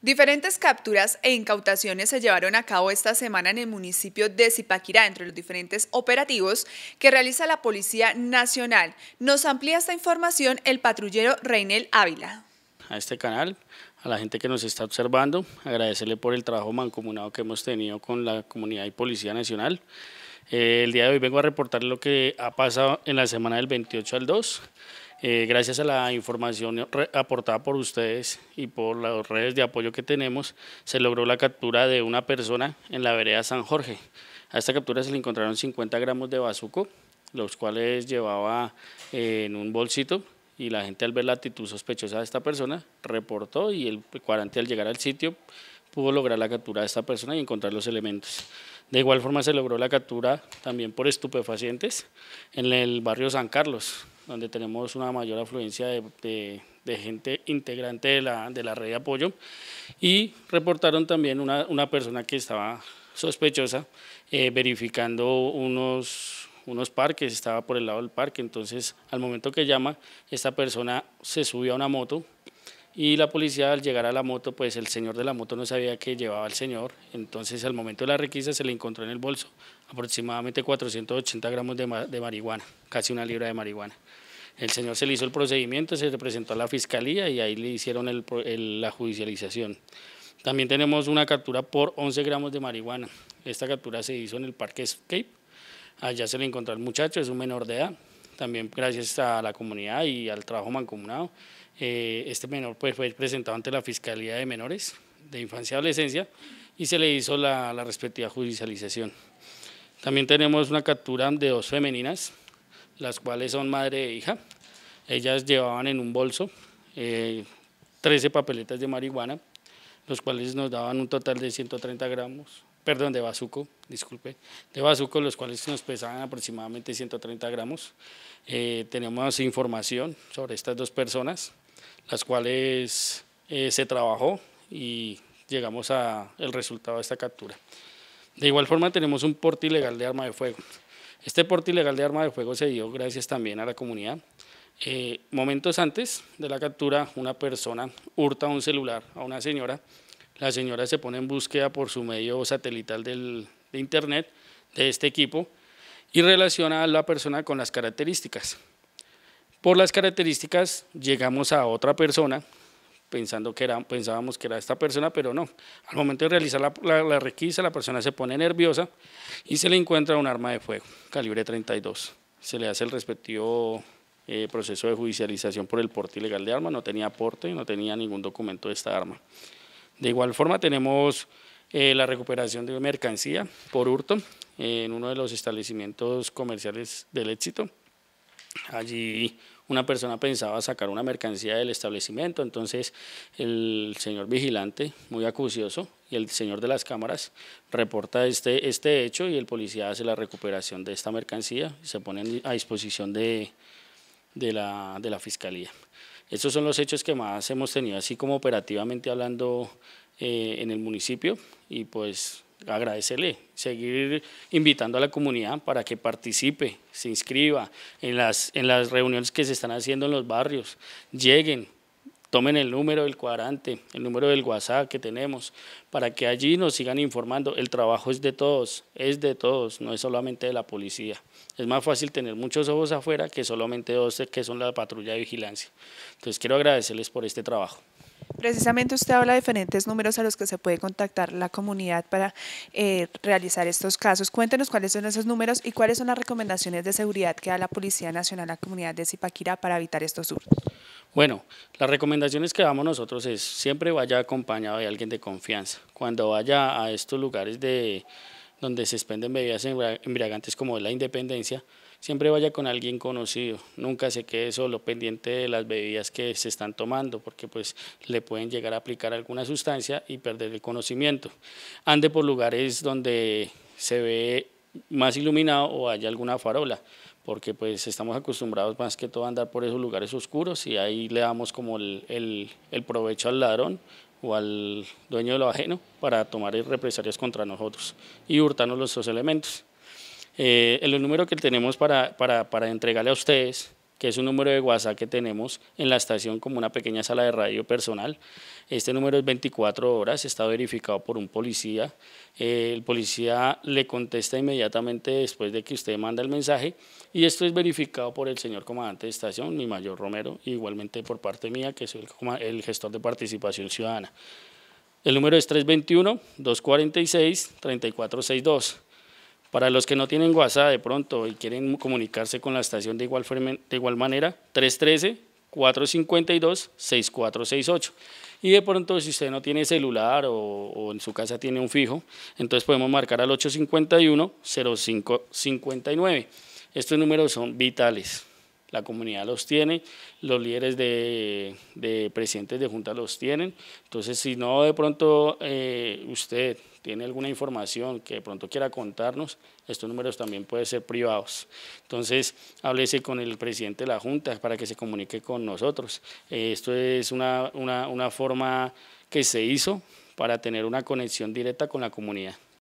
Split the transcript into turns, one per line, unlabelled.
Diferentes capturas e incautaciones se llevaron a cabo esta semana en el municipio de Zipaquirá entre los diferentes operativos que realiza la Policía Nacional. Nos amplía esta información el patrullero Reinel Ávila. A este canal, a la gente que nos está observando, agradecerle por el trabajo mancomunado que hemos tenido con la comunidad y Policía Nacional. Eh, el día de hoy vengo a reportar lo que ha pasado en la semana del 28 al 2. Eh, gracias a la información aportada por ustedes y por las redes de apoyo que tenemos, se logró la captura de una persona en la vereda San Jorge. A esta captura se le encontraron 50 gramos de bazuco, los cuales llevaba eh, en un bolsito y la gente al ver la actitud sospechosa de esta persona reportó y el cuarante al llegar al sitio pudo lograr la captura de esta persona y encontrar los elementos. De igual forma se logró la captura también por estupefacientes en el barrio San Carlos, donde tenemos una mayor afluencia de, gente integrante de la, red de apoyo y reportaron también una, persona que estaba sospechosa eh, verificando unos, unos parques, estaba por el lado del parque, entonces al momento que llama, esta persona se subió a una moto, y la policía al llegar a la moto, pues el señor de la moto no sabía que llevaba al señor, entonces al momento de la requisa se le encontró en el bolso aproximadamente 480 gramos de, marihuana, casi una libra de marihuana. El señor se le hizo el procedimiento, se le presentó a la fiscalía y ahí le hicieron la judicialización. También tenemos una captura por 11 gramos de marihuana. Esta captura se hizo en el Parque Escape. Allá se le encontró al muchacho, es un menor de edad también gracias a la comunidad y al trabajo mancomunado. Eh, este menor pues, fue presentado ante la Fiscalía de Menores de Infancia y Adolescencia y se le hizo la, respectiva judicialización. También tenemos una captura de dos femeninas, las cuales son madre e hija. Ellas llevaban en un bolso 13 eh, papeletas de marihuana, los cuales nos daban un total de 130 gramos perdón, de bazuco, disculpe, de bazuco, los cuales nos pesaban aproximadamente 130 gramos. Eh, tenemos información sobre estas dos personas, las cuales eh, se trabajó y llegamos al resultado de esta captura. De igual forma tenemos un porte ilegal de arma de fuego. Este porte ilegal de arma de fuego se dio gracias también a la comunidad, eh, momentos antes de la captura, una persona hurta un celular a una señora la señora se pone en búsqueda por su medio satelital de Internet de este equipo y relaciona a la persona con las características. Por las características llegamos a otra persona, pensando que era, pensábamos que era esta persona, pero no. Al momento de realizar la, requisa, la persona se pone nerviosa y se le encuentra un arma de fuego, calibre 32. Se le hace el respectivo eh, proceso de judicialización por el porte ilegal de arma, no tenía porte y no tenía ningún documento de esta arma. De igual forma tenemos eh, la recuperación de mercancía por hurto en uno de los establecimientos comerciales del éxito. Allí una persona pensaba sacar una mercancía del establecimiento, entonces el señor vigilante, muy acucioso, y el señor de las cámaras reporta este, este hecho y el policía hace la recuperación de esta mercancía y se pone a disposición de, la, de la fiscalía. Estos son los hechos que más hemos tenido, así como operativamente hablando eh, en el municipio, y pues agradecerle, seguir invitando a la comunidad para que participe, se inscriba las, en las reuniones que se están haciendo en los barrios, lleguen, tomen el número del cuadrante, el número del WhatsApp que tenemos, para que allí nos sigan informando. El trabajo es de todos, es de todos, no es solamente de la policía. Es más fácil tener muchos ojos afuera que solamente dos que son la patrulla de vigilancia. Entonces quiero agradecerles por este trabajo. Precisamente usted habla de diferentes números a los que se puede contactar la comunidad para eh, realizar estos casos. Cuéntenos cuáles son esos números y cuáles son las recomendaciones de seguridad que da la Policía Nacional a la comunidad de Zipaquirá para evitar estos hurtos. Bueno, las recomendaciones que damos nosotros es siempre vaya acompañado de alguien de confianza. Cuando vaya a estos lugares de donde se expenden bebidas embriagantes como la independencia, siempre vaya con alguien conocido, nunca se quede solo pendiente de las bebidas que se están tomando, porque pues le pueden llegar a aplicar alguna sustancia y perder el conocimiento. Ande por lugares donde se ve más iluminado o haya alguna farola porque pues estamos acostumbrados más que todo a andar por esos lugares oscuros y ahí le damos como el, provecho al ladrón o al dueño de lo ajeno para tomar represalias contra nosotros y hurtarnos los elementos. el eh, número que tenemos para, para entregarle a ustedes que es un número de WhatsApp que tenemos en la estación como una pequeña sala de radio personal. Este número es 24 horas, está verificado por un policía. Eh, el policía le contesta inmediatamente después de que usted manda el mensaje y esto es verificado por el señor comandante de estación, mi mayor Romero, igualmente por parte mía, que soy el, el gestor de participación ciudadana. El número es 321-246-3462. Para los que no tienen WhatsApp de pronto y quieren comunicarse con la estación de igual, de igual manera, 313-452-6468. Y de pronto, si usted no tiene celular o, en su casa tiene un fijo, entonces podemos marcar al 851-0559. Estos números son vitales. La comunidad los tiene, los líderes de, presidentes de junta los tienen. Entonces, si no, de pronto eh, usted tiene alguna información que de pronto quiera contarnos, estos números también pueden ser privados. Entonces, háblese con el presidente de la Junta para que se comunique con nosotros. Eh, esto es una forma que se hizo para tener una conexión directa con la comunidad.